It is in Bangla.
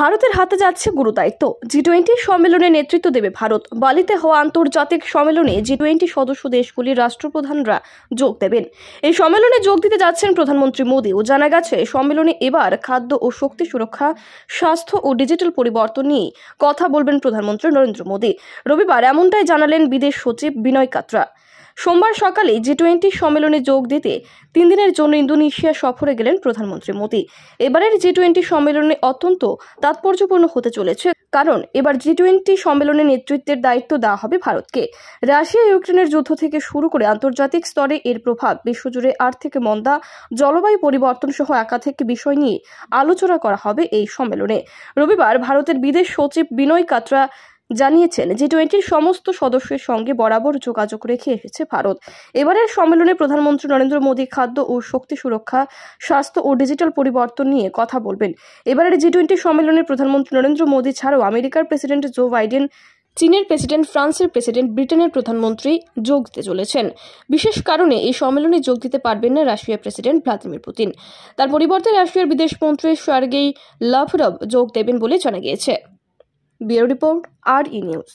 ভারতের হাতে যাচ্ছে গুরু দায়িত্ব জি টোয়েন্টি সম্মেলনে নেতৃত্ব দেবে ভারত বালিতে হওয়া আন্তর্জাতিক সম্মেলনে জি টোয়েন্টি সদস্য দেশগুলির রাষ্ট্রপ্রধানরা যোগ দেবেন এই সম্মেলনে যোগ দিতে যাচ্ছেন প্রধানমন্ত্রী মোদী ও জানা গেছে সম্মেলনে এবার খাদ্য ও শক্তি সুরক্ষা স্বাস্থ্য ও ডিজিটাল পরিবর্তন নিয়ে কথা বলবেন প্রধানমন্ত্রী নরেন্দ্র মোদী রবিবার এমনটাই জানালেন বিদেশ সচিব বিনয় কাত্রা সোমবার সকালে জি টোয়েন্টি সম্মেলনে যোগ দিতে তিন দিনের জন্য ইন্দোনেশিয়া সফরে গেলেন প্রধানমন্ত্রী মোদি এবারের জি টোয়েন্টি সম্মেলনে অত্যন্ত তাৎপর্যপূর্ণ হতে চলেছে কারণ এবার জি টোয়েন্টি সম্মেলনে নেতৃত্বের দায়িত্ব দেওয়া হবে ভারতকে রাশিয়া ইউক্রেনের যুদ্ধ থেকে শুরু করে আন্তর্জাতিক স্তরে এর প্রভাব বিশ্বজুড়ে আর্থিক মন্দা জলবায়ু পরিবর্তন সহ একাধিক বিষয় নিয়ে আলোচনা করা হবে এই সম্মেলনে রবিবার ভারতের বিদেশ সচিব বিনয় কাত্রা জানিয়েছেন জি টোয়েন্টির সমস্ত সদস্যের সঙ্গে বরাবর যোগাযোগ রেখে এসেছে ভারত এবারের সম্মেলনে প্রধানমন্ত্রী নরেন্দ্র মোদী খাদ্য ও শক্তি সুরক্ষা স্বাস্থ্য ও ডিজিটাল পরিবর্তন নিয়ে কথা বলবেন এবারের জি টোয়েন্টি সম্মেলনে প্রধানমন্ত্রী নরেন্দ্র মোদী ছাড়াও আমেরিকার প্রেসিডেন্ট জো বাইডেন চীনের প্রেসিডেন্ট ফ্রান্সের প্রেসিডেন্ট ব্রিটেনের প্রধানমন্ত্রী যোগ দিতে চলেছেন বিশেষ কারণে এই সম্মেলনে যোগ দিতে পারবেন না রাশিয়ার প্রেসিডেন্ট ভ্লাদিমির পুতিন তার পরিবর্তে রাশিয়ার বিদেশমন্ত্রী সার্গেই লাভরব যোগ দেবেন বলে জানা গিয়েছে ব্যুরো রিপোর্ট আর ই নিউজ